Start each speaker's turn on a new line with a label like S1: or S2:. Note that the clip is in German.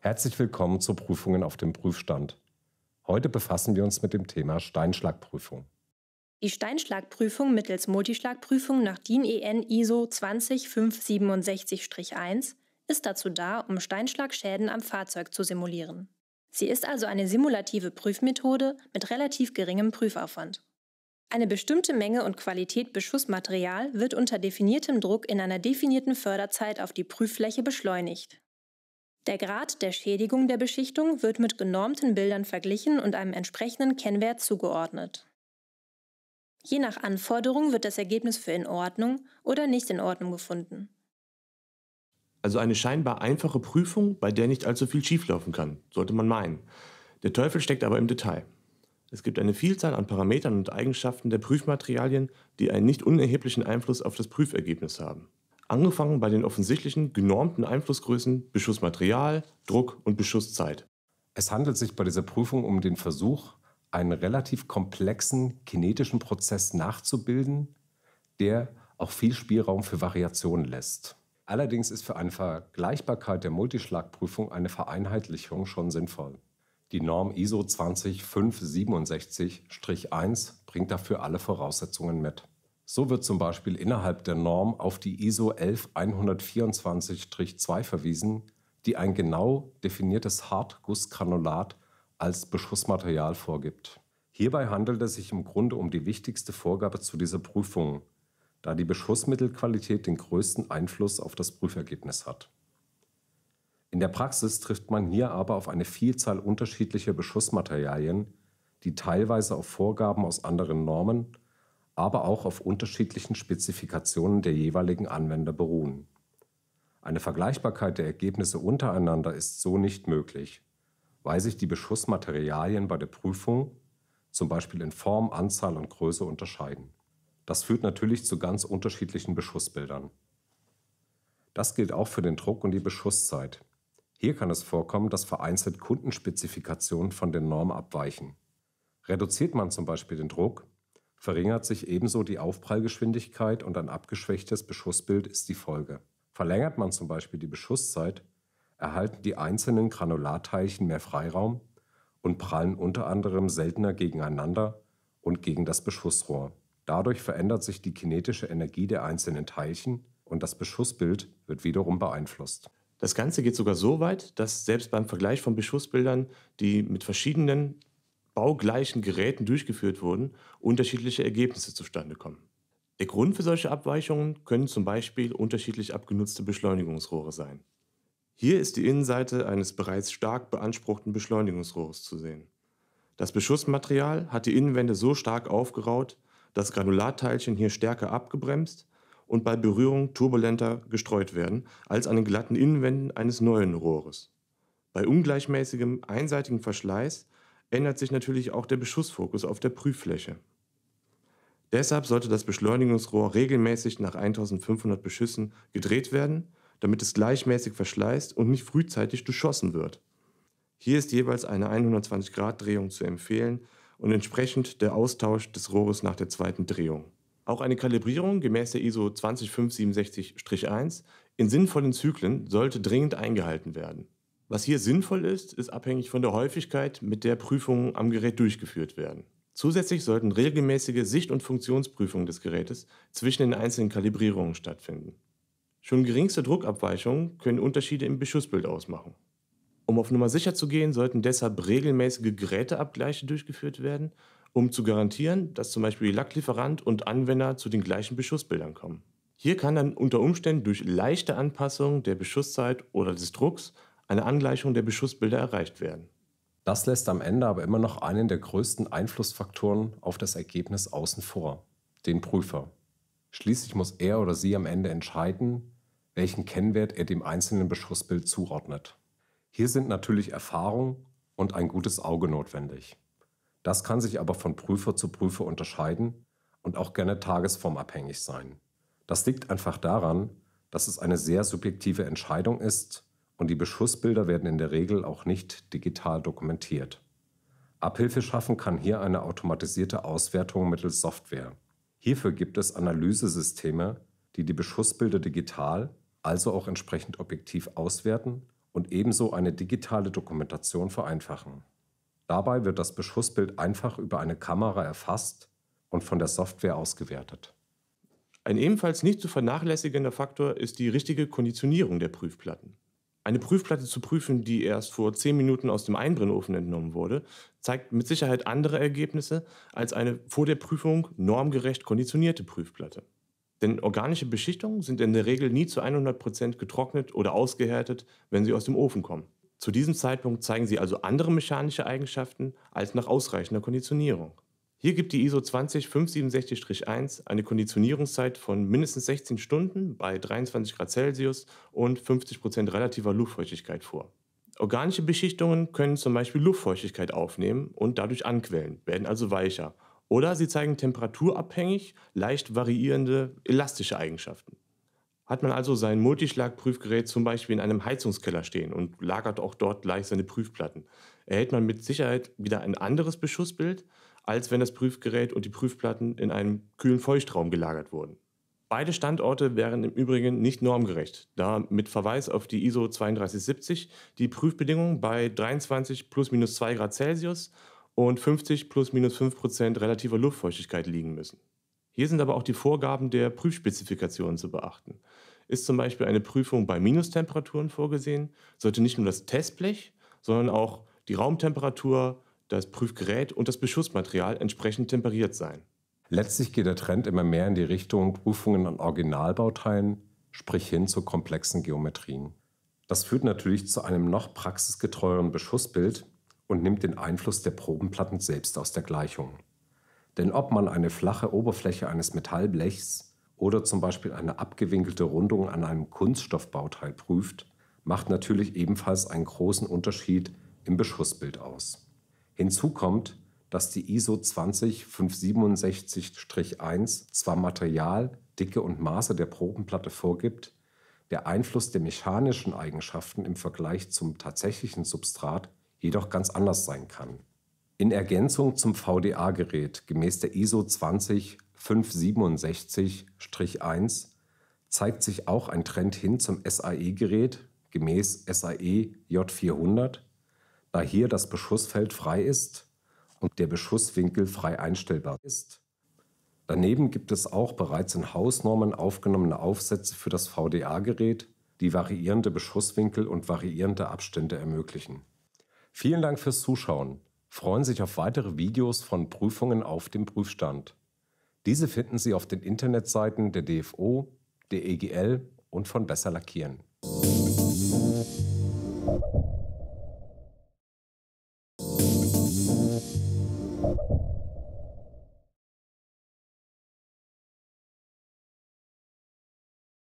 S1: Herzlich willkommen zu Prüfungen auf dem Prüfstand. Heute befassen wir uns mit dem Thema Steinschlagprüfung. Die Steinschlagprüfung mittels Multischlagprüfung nach DIN EN ISO 20567-1 ist dazu da, um Steinschlagschäden am Fahrzeug zu simulieren. Sie ist also eine simulative Prüfmethode mit relativ geringem Prüfaufwand. Eine bestimmte Menge und Qualität Beschussmaterial wird unter definiertem Druck in einer definierten Förderzeit auf die Prüffläche beschleunigt. Der Grad der Schädigung der Beschichtung wird mit genormten Bildern verglichen und einem entsprechenden Kennwert zugeordnet. Je nach Anforderung wird das Ergebnis für in Ordnung oder nicht in Ordnung gefunden.
S2: Also eine scheinbar einfache Prüfung, bei der nicht allzu viel schieflaufen kann, sollte man meinen. Der Teufel steckt aber im Detail. Es gibt eine Vielzahl an Parametern und Eigenschaften der Prüfmaterialien, die einen nicht unerheblichen Einfluss auf das Prüfergebnis haben. Angefangen bei den offensichtlichen genormten Einflussgrößen Beschussmaterial, Druck und Beschusszeit. Es handelt sich
S1: bei dieser Prüfung um den Versuch, einen relativ komplexen kinetischen Prozess nachzubilden, der auch viel Spielraum für Variationen lässt. Allerdings ist für eine Vergleichbarkeit der Multischlagprüfung eine Vereinheitlichung schon sinnvoll. Die Norm ISO 20567-1 bringt dafür alle Voraussetzungen mit. So wird zum Beispiel innerhalb der Norm auf die ISO 11124-2 verwiesen, die ein genau definiertes Hartgussgranulat als Beschussmaterial vorgibt. Hierbei handelt es sich im Grunde um die wichtigste Vorgabe zu dieser Prüfung, da die Beschussmittelqualität den größten Einfluss auf das Prüfergebnis hat. In der Praxis trifft man hier aber auf eine Vielzahl unterschiedlicher Beschussmaterialien, die teilweise auf Vorgaben aus anderen Normen, aber auch auf unterschiedlichen Spezifikationen der jeweiligen Anwender beruhen. Eine Vergleichbarkeit der Ergebnisse untereinander ist so nicht möglich, weil sich die Beschussmaterialien bei der Prüfung, zum Beispiel in Form, Anzahl und Größe, unterscheiden. Das führt natürlich zu ganz unterschiedlichen Beschussbildern. Das gilt auch für den Druck und die Beschusszeit. Hier kann es vorkommen, dass vereinzelt Kundenspezifikationen von den Normen abweichen. Reduziert man zum Beispiel den Druck, verringert sich ebenso die Aufprallgeschwindigkeit und ein abgeschwächtes Beschussbild ist die Folge. Verlängert man zum Beispiel die Beschusszeit, erhalten die einzelnen Granularteilchen mehr Freiraum und prallen unter anderem seltener gegeneinander und gegen das Beschussrohr. Dadurch verändert sich die kinetische Energie der einzelnen Teilchen und das Beschussbild wird wiederum
S2: beeinflusst. Das Ganze geht sogar so weit, dass selbst beim Vergleich von Beschussbildern, die mit verschiedenen baugleichen Geräten durchgeführt wurden, unterschiedliche Ergebnisse zustande kommen. Der Grund für solche Abweichungen können zum Beispiel unterschiedlich abgenutzte Beschleunigungsrohre sein. Hier ist die Innenseite eines bereits stark beanspruchten Beschleunigungsrohres zu sehen. Das Beschussmaterial hat die Innenwände so stark aufgeraut, dass Granulatteilchen hier stärker abgebremst und bei Berührung turbulenter gestreut werden als an den glatten Innenwänden eines neuen Rohres. Bei ungleichmäßigem, einseitigem Verschleiß ändert sich natürlich auch der Beschussfokus auf der Prüffläche. Deshalb sollte das Beschleunigungsrohr regelmäßig nach 1500 Beschüssen gedreht werden, damit es gleichmäßig verschleißt und nicht frühzeitig durchschossen wird. Hier ist jeweils eine 120-Grad-Drehung zu empfehlen und entsprechend der Austausch des Rohres nach der zweiten Drehung. Auch eine Kalibrierung gemäß der ISO 20567-1 in sinnvollen Zyklen sollte dringend eingehalten werden. Was hier sinnvoll ist, ist abhängig von der Häufigkeit, mit der Prüfungen am Gerät durchgeführt werden. Zusätzlich sollten regelmäßige Sicht- und Funktionsprüfungen des Gerätes zwischen den einzelnen Kalibrierungen stattfinden. Schon geringste Druckabweichungen können Unterschiede im Beschussbild ausmachen. Um auf Nummer sicher zu gehen, sollten deshalb regelmäßige Geräteabgleiche durchgeführt werden um zu garantieren, dass zum Beispiel Lacklieferant und Anwender zu den gleichen Beschussbildern kommen. Hier kann dann unter Umständen durch leichte Anpassung der Beschusszeit oder des Drucks eine Angleichung der Beschussbilder erreicht werden. Das
S1: lässt am Ende aber immer noch einen der größten Einflussfaktoren auf das Ergebnis außen vor, den Prüfer. Schließlich muss er oder sie am Ende entscheiden, welchen Kennwert er dem einzelnen Beschussbild zuordnet. Hier sind natürlich Erfahrung und ein gutes Auge notwendig. Das kann sich aber von Prüfer zu Prüfer unterscheiden und auch gerne tagesformabhängig sein. Das liegt einfach daran, dass es eine sehr subjektive Entscheidung ist und die Beschussbilder werden in der Regel auch nicht digital dokumentiert. Abhilfe schaffen kann hier eine automatisierte Auswertung mittels Software. Hierfür gibt es Analysesysteme, die die Beschussbilder digital, also auch entsprechend objektiv auswerten und ebenso eine digitale Dokumentation vereinfachen. Dabei wird das Beschussbild einfach über eine Kamera erfasst und von der Software
S2: ausgewertet. Ein ebenfalls nicht zu vernachlässigender Faktor ist die richtige Konditionierung der Prüfplatten. Eine Prüfplatte zu prüfen, die erst vor 10 Minuten aus dem Einbrennofen entnommen wurde, zeigt mit Sicherheit andere Ergebnisse als eine vor der Prüfung normgerecht konditionierte Prüfplatte. Denn organische Beschichtungen sind in der Regel nie zu 100% Prozent getrocknet oder ausgehärtet, wenn sie aus dem Ofen kommen. Zu diesem Zeitpunkt zeigen sie also andere mechanische Eigenschaften als nach ausreichender Konditionierung. Hier gibt die ISO 20567-1 eine Konditionierungszeit von mindestens 16 Stunden bei 23 Grad Celsius und 50 Prozent relativer Luftfeuchtigkeit vor. Organische Beschichtungen können zum Beispiel Luftfeuchtigkeit aufnehmen und dadurch anquellen, werden also weicher. Oder sie zeigen temperaturabhängig leicht variierende elastische Eigenschaften. Hat man also sein Multischlag-Prüfgerät zum Beispiel in einem Heizungskeller stehen und lagert auch dort gleich seine Prüfplatten, erhält man mit Sicherheit wieder ein anderes Beschussbild, als wenn das Prüfgerät und die Prüfplatten in einem kühlen Feuchtraum gelagert wurden. Beide Standorte wären im Übrigen nicht normgerecht, da mit Verweis auf die ISO 3270 die Prüfbedingungen bei 23 plus minus 2 Grad Celsius und 50 plus minus 5 Prozent relativer Luftfeuchtigkeit liegen müssen. Hier sind aber auch die Vorgaben der Prüfspezifikationen zu beachten. Ist zum Beispiel eine Prüfung bei Minustemperaturen vorgesehen, sollte nicht nur das Testblech, sondern auch die Raumtemperatur, das Prüfgerät und das Beschussmaterial entsprechend temperiert sein. Letztlich geht der
S1: Trend immer mehr in die Richtung Prüfungen an Originalbauteilen, sprich hin zu komplexen Geometrien. Das führt natürlich zu einem noch praxisgetreueren Beschussbild und nimmt den Einfluss der Probenplatten selbst aus der Gleichung. Denn ob man eine flache Oberfläche eines Metallblechs oder zum Beispiel eine abgewinkelte Rundung an einem Kunststoffbauteil prüft, macht natürlich ebenfalls einen großen Unterschied im Beschussbild aus. Hinzu kommt, dass die ISO 20567-1 zwar Material, Dicke und Maße der Probenplatte vorgibt, der Einfluss der mechanischen Eigenschaften im Vergleich zum tatsächlichen Substrat jedoch ganz anders sein kann in Ergänzung zum VDA-Gerät gemäß der ISO 20567-1 zeigt sich auch ein Trend hin zum SAE-Gerät gemäß SAE J400, da hier das Beschussfeld frei ist und der Beschusswinkel frei einstellbar ist. Daneben gibt es auch bereits in Hausnormen aufgenommene Aufsätze für das VDA-Gerät, die variierende Beschusswinkel und variierende Abstände ermöglichen. Vielen Dank fürs Zuschauen freuen sich auf weitere Videos von Prüfungen auf dem Prüfstand. Diese finden Sie auf den Internetseiten der DFO, der EGL und von Besser Lackieren.